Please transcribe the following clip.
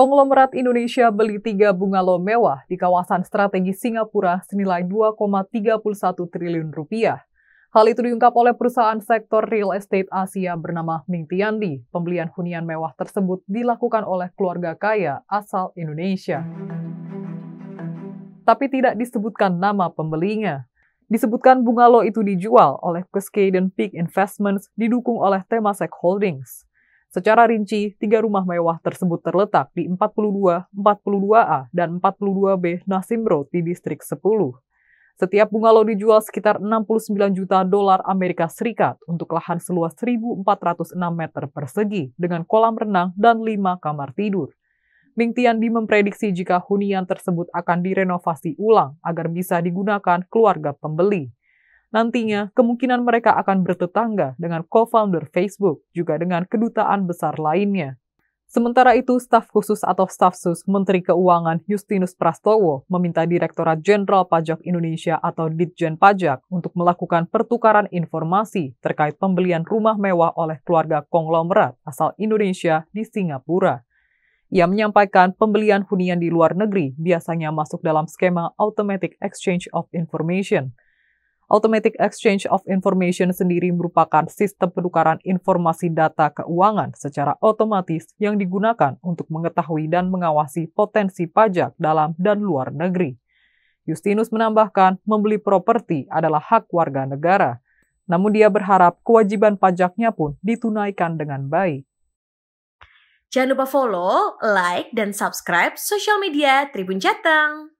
Konglomerat Indonesia beli tiga bungalow mewah di kawasan strategis Singapura senilai 2,31 triliun rupiah. Hal itu diungkap oleh perusahaan sektor real estate Asia bernama Ming Tiandi. Pembelian hunian mewah tersebut dilakukan oleh keluarga kaya asal Indonesia. Tapi tidak disebutkan nama pembelinya. Disebutkan bungalow itu dijual oleh Cascade Peak Investments didukung oleh Temasek Holdings. Secara rinci, tiga rumah mewah tersebut terletak di 42, 42A, dan 42B Nasim Road di Distrik 10. Setiap bungalow dijual sekitar 69 juta dolar Amerika Serikat untuk lahan seluas 1.406 meter persegi dengan kolam renang dan lima kamar tidur. Ming Tiandi memprediksi jika hunian tersebut akan direnovasi ulang agar bisa digunakan keluarga pembeli. Nantinya, kemungkinan mereka akan bertetangga dengan co-founder Facebook, juga dengan kedutaan besar lainnya. Sementara itu, staf khusus atau staf sus Menteri Keuangan Justinus Prastowo meminta Direktorat Jenderal Pajak Indonesia atau Ditjen Pajak untuk melakukan pertukaran informasi terkait pembelian rumah mewah oleh keluarga konglomerat asal Indonesia di Singapura. Ia menyampaikan pembelian hunian di luar negeri biasanya masuk dalam skema Automatic Exchange of Information – Automatic Exchange of Information sendiri merupakan sistem penukaran informasi data keuangan secara otomatis yang digunakan untuk mengetahui dan mengawasi potensi pajak dalam dan luar negeri. Justinus menambahkan, membeli properti adalah hak warga negara, namun dia berharap kewajiban pajaknya pun ditunaikan dengan baik. Jangan lupa follow, like, dan subscribe sosial media Tribun Jateng.